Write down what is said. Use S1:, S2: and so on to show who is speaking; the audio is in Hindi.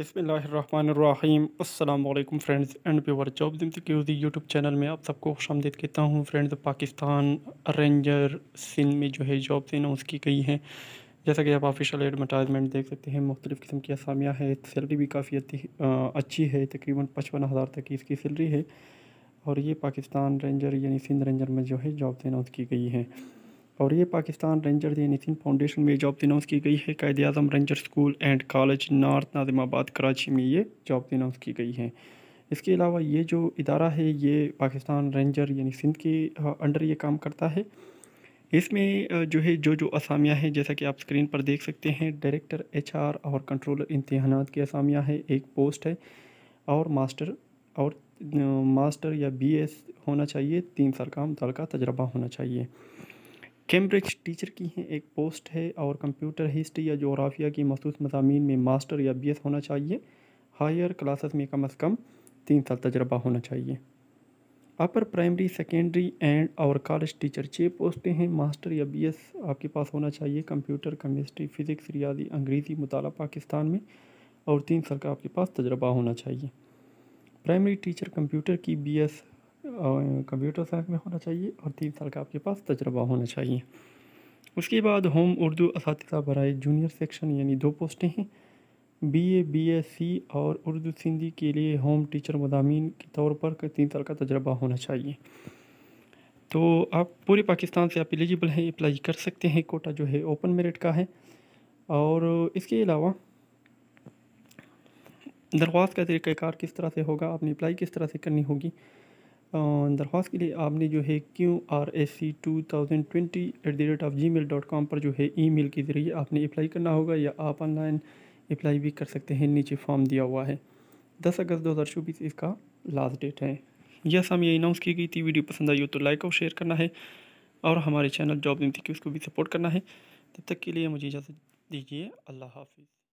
S1: बसमीम फ्रेंड्स एंड प्योर जॉब दिन के उदी यूट्यूब चैनल में आप सबको खुश आमदीद कहता हूँ फ्रेंड्स पाकिस्तान रेंजर सिंध में जो है जॉब अनाउंस की गई हैं जैसा कि आप ऑफिशियल एडवर्टाइजमेंट देख सकते हैं मुख्तलिफ़ किस्म की असामियाँ है सैलरी भी काफ़ी अच्छी है तकरीबन पचपन हज़ार तक की इसकी सैलरी है और ये पाकिस्तान रेंजर यानी सिंध रेंजर में जो है जॉब अनाउंस की गई है और ये पाकिस्तान रेंजर यानी सिंध फाउंडेशन में जॉब अनाउंस की गई है Quaid Azam ranger school and college north Nazimabad Karachi में ये जॉब अनाउंस की गई है इसके अलावा ये जो इदारा है ये पाकिस्तान रेंजर यानी सिंध के अंडर ये काम करता है इसमें जो है जो जो असामियाँ हैं जैसा कि आप स्क्रीन पर देख सकते हैं डायरेक्टर एचआर और कंट्रोलर इम्तहान की असामियाँ हैं एक पोस्ट है और मास्टर और मास्टर या बीएस होना चाहिए तीन साल का मुतल तजर्बा होना चाहिए कैम्ब्रिज टीचर की हैं एक पोस्ट है और कंप्यूटर हिस्ट्री या जोग्राफिया की मखसूस मजामी में मास्टर या बी एस होना चाहिए हायर क्लासेस में कम अज़ कम तीन साल तजर्बा होना चाहिए अपर प्राइमरी सेकेंडरी एंड और कॉलेज टीचर छः पोस्टें हैं मास्टर या बी एस आपके पास होना चाहिए कंप्यूटर केमिस्ट्री फ़िज़िक्स रियाजी अंग्रेज़ी मुताल पाकिस्तान में और तीन साल का आपके पास तजर्बा होना चाहिए प्राइमरी टीचर कंप्यूटर की बी एस कंप्यूटर साइंस में होना चाहिए और तीन साल का आपके पास तजर्बा होना चाहिए उसके बाद होम उर्दू इस बरए जूनियर सेक्शन यानी दो पोस्टें हैं B A B S C और उर्दू सिंधी के लिए होम टीचर मदामीन के तौर पर तीन साल का तजर्बा होना चाहिए तो आप पूरे पाकिस्तान से आप एलिजिबल हैं अप्लाई कर सकते हैं कोटा जो है ओपन मेरिट का है और इसके अलावा दरख्वास्त का तरीक़ार किस तरह से होगा आपने अप्लाई किस तरह से करनी होगी अं, दरख्वास्त के लिए आपने जो है Q R S C two thousand twenty eight the rate of Gmail dot com पर जो है ई मेल के ज़रिए आपने अप्लाई करना होगा या आप ऑनलाइन अप्लाई भी कर सकते हैं नीचे फॉर्म दिया हुआ है दस अगस्त दो हज़ार चौबीस इसका लास्ट डेट है यस हम ये अनाउंस की गई थी वीडियो पसंद आई हो तो लाइक और शेयर करना है और हमारे चैनल जॉब थी कि उसको भी सपोर्ट करना है तब तक के लिए मुझे इजाज़त दीजिए अल्लाह हाफिज़